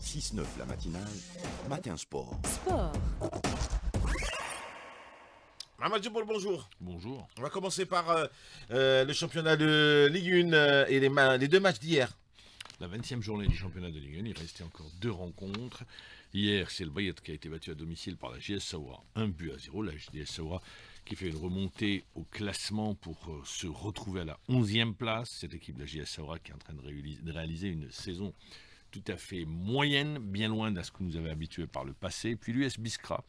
6-9 la matinale, matin sport. Sport bonjour. Bonjour. On va commencer par euh, euh, le championnat de Ligue 1 euh, et les, les deux matchs d'hier la 20e journée du championnat de Ligue 1. Il restait encore deux rencontres. Hier, c'est le Bayet qui a été battu à domicile par la GS Saoura, 1 but à 0. La GS qui fait une remontée au classement pour euh, se retrouver à la 11e place. Cette équipe de la JS qui est en train de réaliser une saison tout à fait moyenne, bien loin de ce que nous avait habitué par le passé. Puis l'US Biscra,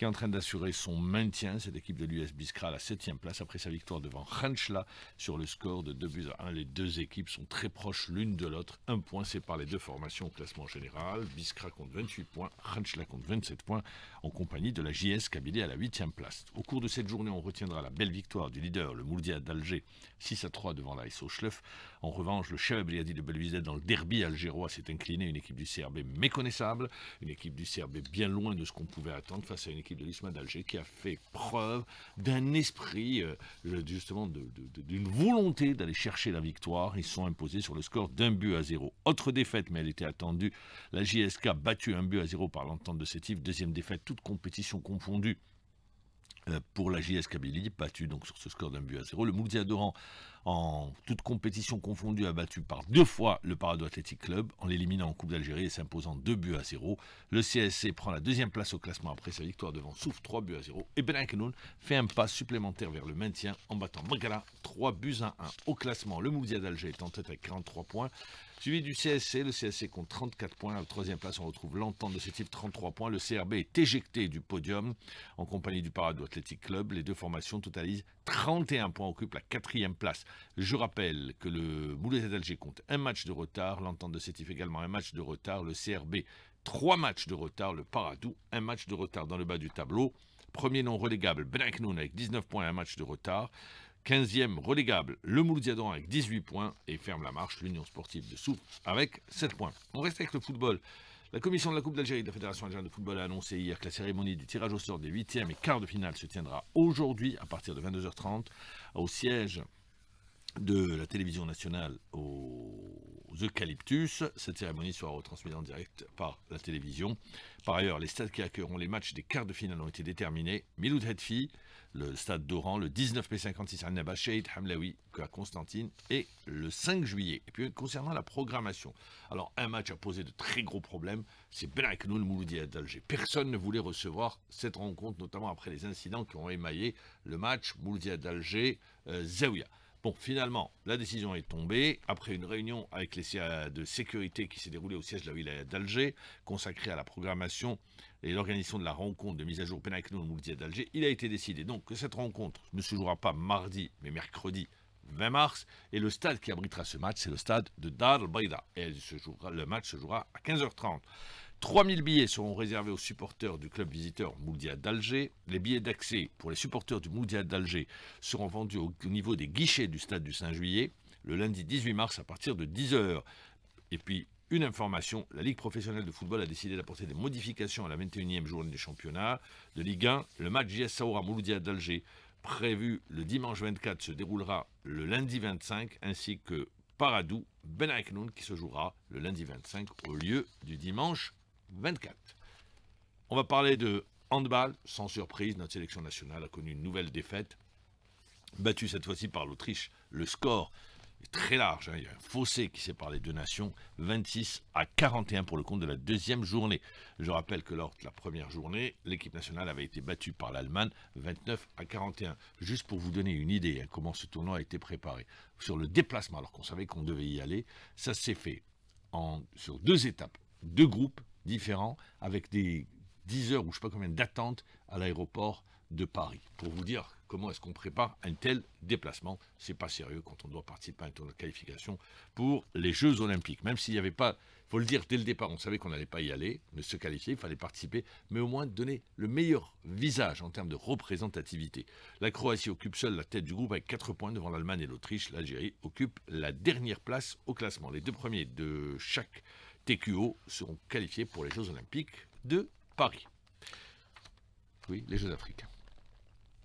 qui est en train d'assurer son maintien. Cette équipe de l'US Biscra à la 7 place après sa victoire devant Ranchla sur le score de 2 buts à 1. Les deux équipes sont très proches l'une de l'autre. Un point sépare les deux formations au classement général. Biscra compte 28 points, Ranchla compte 27 points en compagnie de la JS Kabylie à la 8 place. Au cours de cette journée, on retiendra la belle victoire du leader, le Mouldia d'Alger, 6 à 3 devant SO Schleff. En revanche, le dit de Belvizet dans le derby algérois s'est incliné. Une équipe du CRB méconnaissable, une équipe du CRB bien loin de ce qu'on pouvait attendre face à une équipe de l'ISMA d'Alger, qui a fait preuve d'un esprit, euh, justement, d'une volonté d'aller chercher la victoire. Ils sont imposés sur le score d'un but à zéro. Autre défaite, mais elle était attendue. La JSK battue un but à zéro par l'entente de Sétif. Deuxième défaite, toute compétition confondue euh, pour la JSK-Billy, battue donc sur ce score d'un but à zéro. Le Mourdia Doran en toute compétition confondue, a battu par deux fois le Parado Athletic Club en l'éliminant en Coupe d'Algérie et s'imposant 2 buts à 0. Le CSC prend la deuxième place au classement après sa victoire devant Souf 3 buts à 0 et Benaknoun fait un pas supplémentaire vers le maintien en battant Magala 3 buts à 1. Au classement, le Moudia d'Alger est en tête avec 43 points. Suivi du CSC, le CSC compte 34 points. À la troisième place, on retrouve l'entente de ce type, 33 points. Le CRB est éjecté du podium en compagnie du Parado Athletic Club. Les deux formations totalisent 31 points, occupent la quatrième place. Je rappelle que le Boulet d'Alger compte un match de retard, l'entente de Sétif également un match de retard, le CRB trois matchs de retard, le Paradou un match de retard dans le bas du tableau. Premier non relégable, Benaknoun avec 19 points, un match de retard. 15e relégable, le Mouloudiadon avec 18 points et ferme la marche l'Union sportive de Souf avec 7 points. On reste avec le football. La commission de la Coupe d'Algérie de la Fédération algérienne de football a annoncé hier que la cérémonie du tirage au sort des huitièmes et quarts de finale se tiendra aujourd'hui à partir de 22h30 au siège de la télévision nationale aux Eucalyptus. Cette cérémonie sera retransmise en direct par la télévision. Par ailleurs, les stades qui accueilleront les matchs des quarts de finale ont été déterminés. Miloud Hedfi, le stade d'Oran, le 19 mai 56 à Naba, Hamlaoui à Constantine et le 5 juillet. Et puis concernant la programmation, alors un match a posé de très gros problèmes, c'est Benaknoun Mouloudia d'Alger. Personne ne voulait recevoir cette rencontre, notamment après les incidents qui ont émaillé le match Mouloudia d'Alger-Zaouia. Euh, Bon, finalement, la décision est tombée après une réunion avec les de sécurité qui s'est déroulée au siège de la ville d'Alger, consacrée à la programmation et l'organisation de la rencontre de mise à jour le Mouldia d'Alger. Il a été décidé donc que cette rencontre ne se jouera pas mardi, mais mercredi 20 mars. Et le stade qui abritera ce match, c'est le stade de Dar Baïda. Et le match se jouera à 15h30. 3000 billets seront réservés aux supporters du club visiteur Moudia d'Alger. Les billets d'accès pour les supporters du Moudia d'Alger seront vendus au niveau des guichets du stade du 5 juillet le lundi 18 mars à partir de 10h. Et puis, une information, la Ligue professionnelle de football a décidé d'apporter des modifications à la 21e journée des championnats de Ligue 1. Le match JS Saoura Mouloudia d'Alger, prévu le dimanche 24, se déroulera le lundi 25, ainsi que Paradou Ben Aiknoun qui se jouera le lundi 25 au lieu du dimanche 24. On va parler de handball. Sans surprise, notre sélection nationale a connu une nouvelle défaite, battue cette fois-ci par l'Autriche. Le score est très large. Hein. Il y a un fossé qui sépare les deux nations. 26 à 41 pour le compte de la deuxième journée. Je rappelle que lors de la première journée, l'équipe nationale avait été battue par l'Allemagne 29 à 41. Juste pour vous donner une idée hein, comment ce tournoi a été préparé. Sur le déplacement, alors qu'on savait qu'on devait y aller, ça s'est fait sur deux étapes, deux groupes différents, avec des 10 heures ou je ne sais pas combien d'attente à l'aéroport de Paris. Pour vous dire comment est-ce qu'on prépare un tel déplacement, ce n'est pas sérieux quand on doit participer à un tournoi de qualification pour les Jeux Olympiques. Même s'il n'y avait pas, il faut le dire dès le départ, on savait qu'on n'allait pas y aller, ne se qualifier, il fallait participer, mais au moins donner le meilleur visage en termes de représentativité. La Croatie occupe seule la tête du groupe avec 4 points devant l'Allemagne et l'Autriche. L'Algérie occupe la dernière place au classement. Les deux premiers de chaque TQO seront qualifiés pour les Jeux Olympiques de Paris. Oui, les Jeux d'Afrique.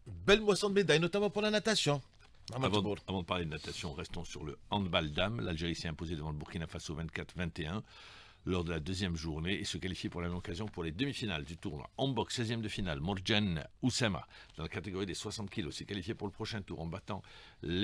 Belle moisson de médailles, notamment pour la natation. Avant de, parler de natation, restons sur le handball dame. L'Algérie s'est imposée devant le Burkina Faso 24-21 lors de la deuxième journée et se qualifier pour la même occasion pour les demi-finales du tournoi. En boxe, 16e de finale, Morjan Oussama, dans la catégorie des 60 kilos s'est qualifié pour le prochain tour en battant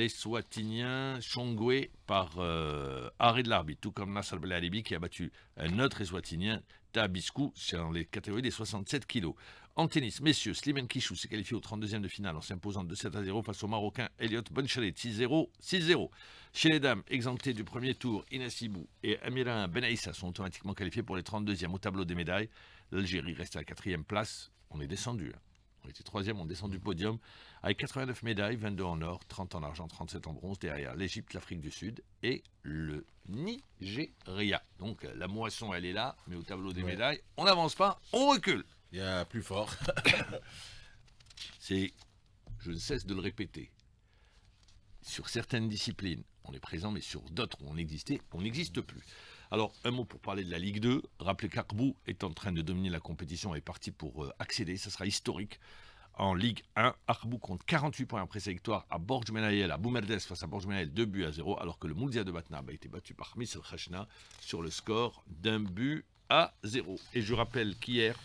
Swatiniens Chongwe par euh, arrêt de l'arbitre, tout comme Nassal Belaribi qui a battu un autre Eswatinien, Tabiscou, dans les catégories des 67 kg. En tennis, messieurs, Slimen Kishou s'est qualifié au 32e de finale en s'imposant de 7 à 0 face au Marocain Elliot Bonchalet, 6-0, 6-0. Chez les dames, exemptées du premier tour, Inès et Amira Benaïsa sont automatiquement qualifiés pour les 32e au tableau des médailles. L'Algérie reste à la 4e place. On est descendu. Hein. On était 3e, on descend du podium avec 89 médailles, 22 en or, 30 en argent, 37 en bronze, derrière l'Égypte, l'Afrique du Sud et le Nigeria. Donc la moisson, elle est là, mais au tableau des médailles, on n'avance pas, on recule. Il y a plus fort. C'est, je ne cesse de le répéter, sur certaines disciplines, on est présent, mais sur d'autres où on existait, on n'existe plus. Alors, un mot pour parler de la Ligue 2. Rappelez qu'Arbou est en train de dominer la compétition et est parti pour euh, accéder. Ça sera historique. En Ligue 1, Arbou compte 48 points après sa victoire à Borj à Boumerdes face à Borj Menayel, 2 buts à 0, alors que le Moulzia de Batna a été battu par El Khachna sur le score d'un but à 0. Et je rappelle qu'hier,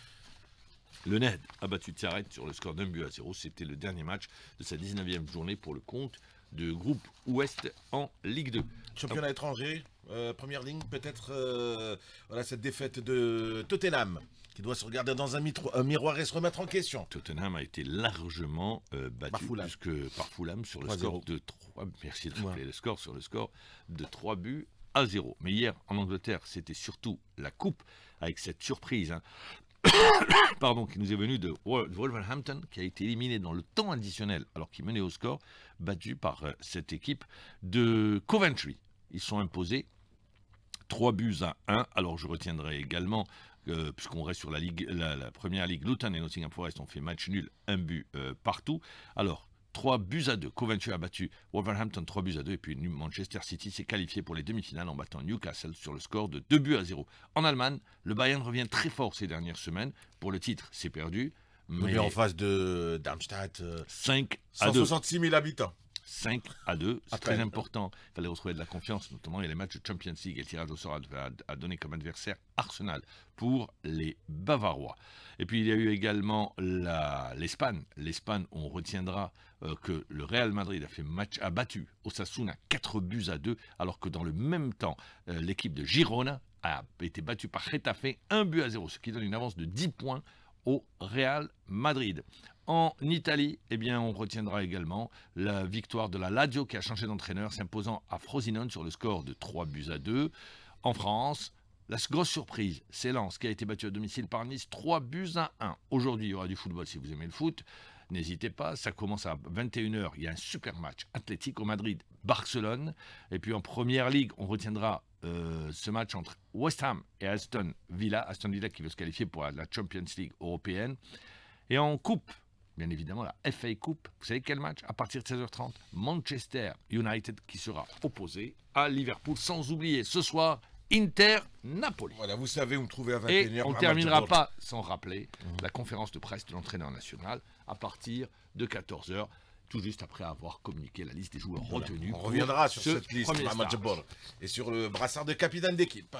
le Ned a battu Tiaret sur le score d'un but à zéro. C'était le dernier match de sa 19e journée pour le compte de groupe Ouest en Ligue 2. Championnat étranger, euh, première ligne, peut-être euh, voilà, cette défaite de Tottenham qui doit se regarder dans un, miroir et se remettre en question. Tottenham a été largement euh, battu par par Fulham sur le score de 3 merci de le score sur le score de 3 buts à zéro. Mais hier en Angleterre, c'était surtout la coupe avec cette surprise hein. pardon, qui nous est venu de Wolverhampton, qui a été éliminé dans le temps additionnel, alors qu'il menait au score, battu par euh, cette équipe de Coventry. Ils sont imposés 3 buts à 1. Alors je retiendrai également, euh, puisqu'on reste sur la, ligue, la, première ligue, Luton et Nottingham Forest ont fait match nul, un but euh, partout. Alors 3 buts à 2. Coventry a battu Wolverhampton 3 buts à 2. Et puis Manchester City s'est qualifié pour les demi-finales en battant Newcastle sur le score de 2 buts à 0. En Allemagne, le Bayern revient très fort ces dernières semaines. Pour le titre, c'est perdu. Mais, en face de Darmstadt, 5 euh, à 166 000 habitants. 5 à 2, c'est très important. Il fallait retrouver de la confiance, notamment il y a les matchs de Champions League et le tirage au sort a, donné comme adversaire Arsenal pour les Bavarois. Et puis il y a eu également l'Espagne. L'Espagne, on retiendra euh, que le Real Madrid a fait match a battu Osasuna 4 buts à 2, alors que dans le même temps, euh, l'équipe de Girona a été battue par Retafe 1 but à 0, ce qui donne une avance de 10 points au Real Madrid. En Italie, eh bien, on retiendra également la victoire de la Lazio qui a changé d'entraîneur, s'imposant à Frosinone sur le score de 3 buts à 2. En France, la grosse surprise, c'est Lens qui a été battu à domicile par Nice 3 buts à 1. Aujourd'hui, il y aura du football si vous aimez le foot. N'hésitez pas, ça commence à 21h. Il y a un super match athlétique au Madrid-Barcelone. Et puis en première ligue, on retiendra euh, ce match entre West Ham et Aston Villa. Aston Villa qui veut se qualifier pour la Champions League européenne. Et en coupe, bien évidemment la FA Coupe. Vous savez quel match À partir de 16h30, Manchester United qui sera opposé à Liverpool. Sans oublier ce soir, Inter-Napoli. Voilà, vous savez, on trouver à 21h. Et on ne terminera pas sans rappeler mhm. la conférence de presse de l'entraîneur national à partir de 14h, tout juste après avoir communiqué la liste des joueurs retenus. On reviendra sur cette liste, Et sur le brassard de capitaine d'équipe.